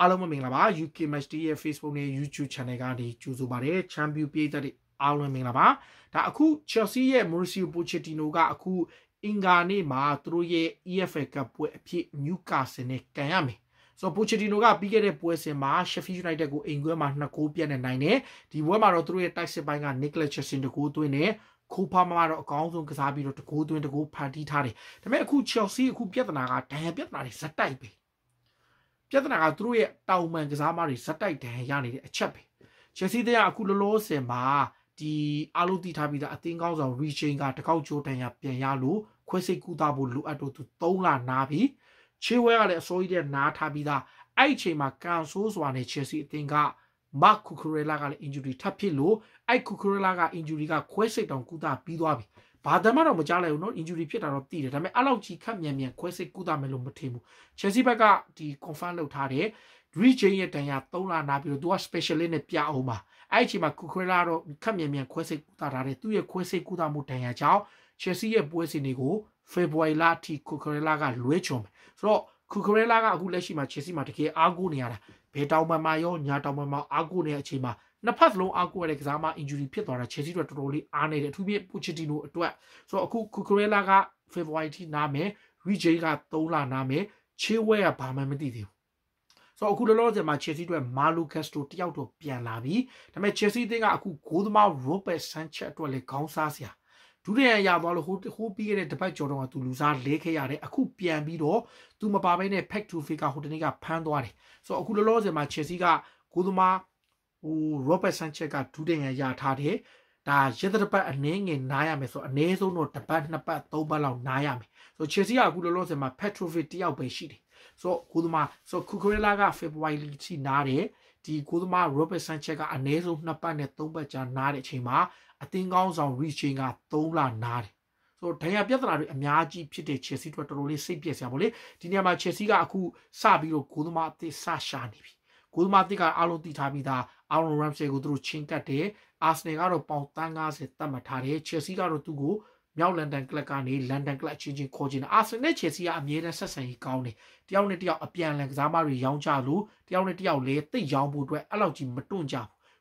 အားလုံးမင်္ဂလာပါ UK Match Day ရဲ့ Facebook နဲ့ YouTube Channel ကနေကြိုဆိုပါရစေ Champion ပြည်သက်တွေအားလုံးမင်္ဂလာပါဒါအခု Chelsea ရဲ့ Mauricio Pochettino ကအခုအင်္ဂါနေ့မှာသူတို့ရဲ့ EFL Cup ပွဲအဖြစ် Newcastle နဲ့ကန်ရမယ်ဆိုတော့ Pochettino ကပြီးခဲ့တဲ့ပွဲစဉ်မှာ Sheffield United ကိုအိမ်ကွဲမှာ2ဂိုးပြတ်နေနိုင်တယ်ဒီပွဲမှာတော့သူတို့ရဲ့တိုက်စစ်ပိုင်းက Nicholas Jackson တကူသွင်းတယ်ကိုပါမမတော့အကောင်းဆုံးကစားပြီးတော့တကူသွင်းတကူဖန်တီးထားတယ်ဒါပေမဲ့အခု Chelsea အခုပြဿနာကဒဏ်ရာပြဿနာတွေဇက်တိုက်ပဲပြဿနာကသူတို့ရဲ့တောင်ပန်ကစားမတွေဇက်တိုက်တန်ရနေတဲ့အချက်ပဲချယ်ဆီတရားအခုလောလောဆယ်မှာဒီအားလုံးတည်ထားပြီးသားအသင်းကောင်းဆောင် rechain ကတကောက်ချိုးတန်ရပြန်ရလို့ခွဲစိတ်ကူတာဖို့လိုအပ်တော့သူ3လနာပြီချေဝဲကလည်းအစိုးရတဲ့နားထားပြီးသားအဲ့အချိန်မှာကန်ဆိုးစွာနဲ့ Chelsea အသင်းကမကူကူရဲလာကလည်း injury ထပ်ဖြစ်လို့အဲ့ကူကူရဲလာက injury ကခွဲစိတ်တောင်ကူတာပြီးသွားပြီဘာတမ်းတော့မကြားလိုက်ဘူးเนาะ injury ဖြစ်တာတော့သိတယ်ဒါပေမဲ့အဲ့လောက်ကြီးခက်မြန်မြန်ခွဲစိတ်ကုသမယ်လို့မထင်ဘူး Chelsea ဘက်ကဒီ confirm လုပ်ထားတယ် Rich Jane ရဲ့တန်ရာ3လနာပြီးတော့သူက specialist နဲ့ပြအောင်ပါအဲ့ဒီအချိန်မှာ Cucurella တော့ခက်မြန်မြန်ခွဲစိတ်ကုသထားတယ်သူ့ရဲ့ခွဲစိတ်ကုသမှုတန်ရာကြောင့် Chelsea ရဲ့ပွဲစဉ်တွေကို February လအထိ Cucurella ကလွဲချွန်မယ်ဆိုတော့ Cucurella ကအခုလက်ရှိမှာ Chelsea မှာတကယ်အားကိုးနေရတာဘယ်တောင်မှမရောညာတောင်မှမအားကိုးနေတဲ့အချိန်မှာနှစ်ဖက်စလုံးအားကိုးရတဲ့ကစားမ injury ဖြစ်သွားတာ Chelsea တို့တော်တော်လေးအားနေတယ်အထူးဖြင့် Pochettino အတွက်ဆိုတော့အခု Cucurella က February ထိနားမယ် Rij က3လနားမယ် Chilwell ကဘာမှမသိသေးဘူးဆိုတော့အခုလောလောဆယ်မှာ Chelsea အတွက် Malo Castro တယောက်တော့ပြန်လာပြီဒါပေမဲ့ Chelsea အသင်းကအခုဂိုးသမား Robert Sanchez အတွက်လည်းခေါင်းစားစရာဒုတိယရသွားလို့ဟိုဟိုပြီးခဲ့တဲ့တပတ်ကျော်တော့ကသူလူစားလဲခဲ့ရတယ်အခုပြန်ပြီးတော့သူမပါဘဲနဲ့ Pack to Fake ကဟိုတနေ့ကဖမ်းသွားတယ်ဆိုတော့အခုလောလောဆယ်မှာ Chelsea ကဂိုးသမားဟို Robert Sanchez ကဒုတင်ရရထားတယ်ဒါရစ်တစ်ပတ်အနည်းငယ်နားရမယ်ဆိုအနည်းဆုံးတော့တစ်ပတ်နှစ်ပတ်သုံးပတ်လောက်နားရမယ်ဆို Chelsea ကအခုလောလောဆယ်မှာ Petrovic တယောက်ပဲရှိတယ်ဆိုတော့ကိုသမားဆိုကူကူရလာက February ထိနားတယ်ဒီကိုသမား Robert Sanchez ကအနည်းဆုံးနှစ်ပတ်နဲ့သုံးပတ်ကြာနားတဲ့အချိန်မှာအသင်းကောင်းဆောင် Reaching က3လနားတယ်ဆိုဒဏ်ရာပြဿနာတွေအများကြီးဖြစ်တဲ့ Chelsea အတွက်တော်တော်လေးစိတ်ပျက်စရာပေါ့လေဒီနေရာမှာ Chelsea ကအခုစပြီးတော့ဂိုးသမားအသစ်စရှာနေပြီဂိုးသမားတစ်ကအားလုံးတည်ထားပြီးသားအာရွန်ရမ်ရှယ်ကိုသူတို့ချင်းကတ်တယ်အာဆနယ်ကတော့ပေါင်တန်း90သတ်မှတ်ထားတယ်ချယ်ဆီကတော့သူ့ကို မြောက်လန်ဒန်ကလပ်ကနေလန်ဒန်ကလပ်ချင်းချင်းခေါ်ချင်တာအာဆင်နဲ့ချယ်ဆီကအမြဲတမ်းဆက်ဆံရေးကောင်းတယ်တယောက်နဲ့တယောက်အပြန်လန်ကစားမတွေရောင်းချလို့တယောက်နဲ့တယောက်လည်းသိရောင်းဖို့အတွက်အဲ့လောက်ကြီးမတွန့်ကြ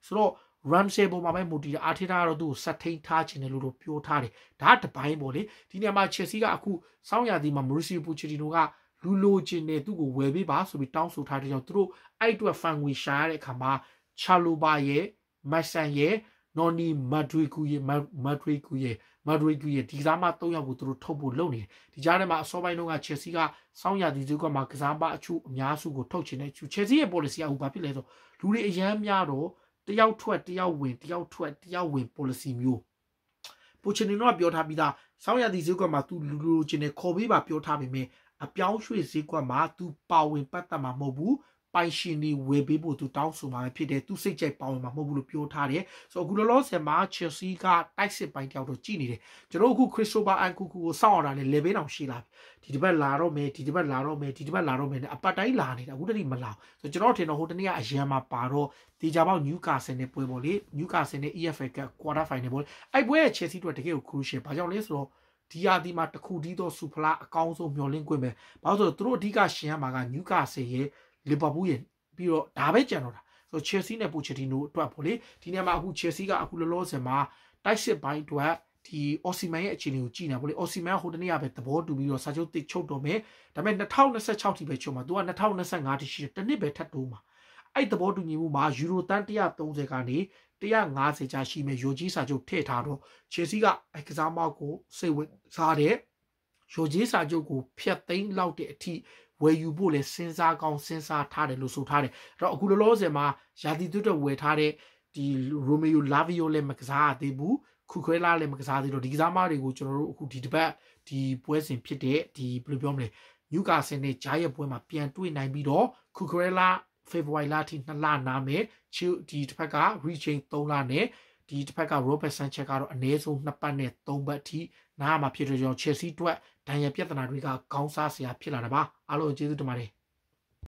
ဘူးဆိုတော့ Ramsey ပေါ်မှာပဲမူတည်တာအာထေတာကတော့သူ့ကိုဆက်ထိန်ထားခြင်းတယ်လို့လို့ပြောထားတယ်ဒါတပိုင်းပေါ့လေဒီနေရာမှာ Chelsea ကအခုစောင့်ရသည်မှာ Mauricio Pochettino ကလူလိုချင်တဲ့သူ့ကိုဝယ်ပေးပါဆိုပြီးတောင်းဆိုထားတဲ့ကြောင့်သူတို့အဲ့အတွက် fan ငွေရှာရတဲ့အခါမှာချာလိုပါရဲ့မဆန်ရဲ့နော်နီမဒရီကူရဲ့မဒရီကူရဲ့မဒရီကူရဲ့ဒီစားမ၃ယောက်ကိုသူတို့ထုတ်ဖို့လုပ်နေတယ်ဒီကြားထဲမှာအစောပိုင်းတုန်းကချယ်ဆီကစောင်းရဒီဇူးကမှာကစားပါအချို့အများစုကိုထုတ်ချင်တဲ့ချယ်ဆီရဲ့ policy ကဟိုဘာဖြစ်လဲဆိုလူတွေအရန်များတော့တယောက်ထွက်တယောက်ဝင်တယောက်ထွက်တယောက်ဝင် policy မျိုးပိုချင်နေတော့ပြောထားပြီးသားစောင်းရဒီဇူးကမှာသူလူလူချင်းနဲ့ခေါ်ပေးပါပြောထားပေမဲ့အပြောင်းရွှေ့ဈေးကွက်မှာသူပါဝင်ပတ်သက်မှာမဟုတ်ဘူးပိုင်ရှင်တွေဝယ်ပေးဖို့သူတောင်းဆိုမှာဖြစ်တယ်သူစိတ်ကြိုက်ပါဝင်မှာမဟုတ်ဘူးလို့ပြောထားတယ်ဆိုတော့အခုလောလောဆယ်မှာ Chelsea ကတိုက်စစ်ပိုင်းတယောက်တော့ကြည်နေတယ်ကျွန်တော်အခု Christopher Ankuku ကိုစောင့်ရတာလေ level တောင်ရှိလာပြီဒီတစ်ပတ်လာတော့မယ်ဒီတစ်ပတ်လာတော့မယ်ဒီတစ်ပတ်လာတော့မယ်အပတ်တိုင်းလာနေတာအခုတည်းမလာဆိုတော့ကျွန်တော်ထင်တော့ဟိုတနေ့ကအရန်မှာပါတော့ဒီကြပေါက် Newcastle နဲ့ပွဲပေါ့လေ Newcastle နဲ့ EFL Cup Quarter Final ပေါ့အဲ့ပွဲရဲ့ Chelsea တို့တကယ်ကို crucial ဘာကြောင့်လဲဆိုတော့ဒီဟာဒီမှာတခုတည်းသောဆူဖလာအကောင်းဆုံးမျောလင့်ခွင့်ပဲဘာလို့ဆိုတော့သူတို့အဓိကရှင်ရမှာကနျူကာဆယ်ရဲ့လီဗာပူးရဲ့ပြီးတော့ဒါပဲကြံတော့တာဆိုတော့ Chelsea နဲ့ Pochettino အတွက်ပေါ့လေဒီနေရာမှာအခု Chelsea ကအခုလောလောဆယ်မှာတိုက်စစ်ပိုင်းအတွက်ဒီ Osimhen ရဲ့အခြေအနေကိုကြည့်နေပေါ့လေ Osimhen ဟိုတနေ့ကပဲသဘောတူပြီးတော့စာချုပ်တစ်ချုပ်တော့မယ်ဒါပေမဲ့2026ထိပဲချုပ်မှာသူက2025ထိရှိတယ်တစ်နှစ်ပဲထပ်တိုးမှာအဲ့သဘောတူညီမှုမှာယူရိုတန်130ကနေ150ကျရှိမယ်ယိုကြီးစာချုပ်ထည့်ထားတော့ချေစီကအကစားမောက်ကိုစိတ်ဝင်စားတဲ့ယိုကြီးစာချုပ်ကိုဖျက်သိမ်းလောက်တဲ့အထိဝယ်ယူဖို့လဲစဉ်းစားကောင်းစဉ်းစားထားတယ်လို့ဆိုထားတယ်အဲ့တော့အခုလောလောဆယ်မှာယာတီတွတ်ဝယ်ထားတဲ့ဒီရိုမီယိုလာဗီယိုလည်းမကစားသေးဘူးခုခွဲလာလည်းမကစားသေးတော့ဒီကစားမတွေကိုကျွန်တော်တို့အခုဒီတစ်ပတ်ဒီပွဲစဉ်ဖြစ်တဲ့ဒီဘယ်လိုပြောမလဲညူကာဆင်နဲ့ဂျာရဲ့ပွဲမှာပြန်တွေ့နိုင်ပြီးတော့ခုခွဲလာ February လအထိ2လနာမယ်ချူဒီတစ်ဖက်က Regain 3လနဲ့ဒီတစ်ဖက်က Robert Sanchez ကတော့အနည်းဆုံး2ပတ်နဲ့3ပတ်အထိနားမှာဖြစ်တဲ့ကြောင့် Chelsea အတွက်ဒဏ်ရာပြဿနာတွေကခေါင်းစားစရာဖြစ်လာတာပါအားလုံးကျေးဇူးတင်ပါတယ်